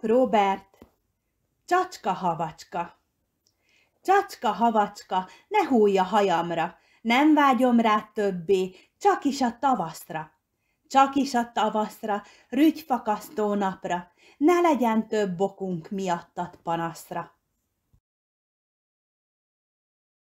Pap Robert, csacska havacska. Csacska havacska, ne húj a hajamra, nem vágyom rá többé, csak is a tavaszra. Csak is a tavaszra, rügyfakasztó napra, ne legyen több okunk miattat panaszra.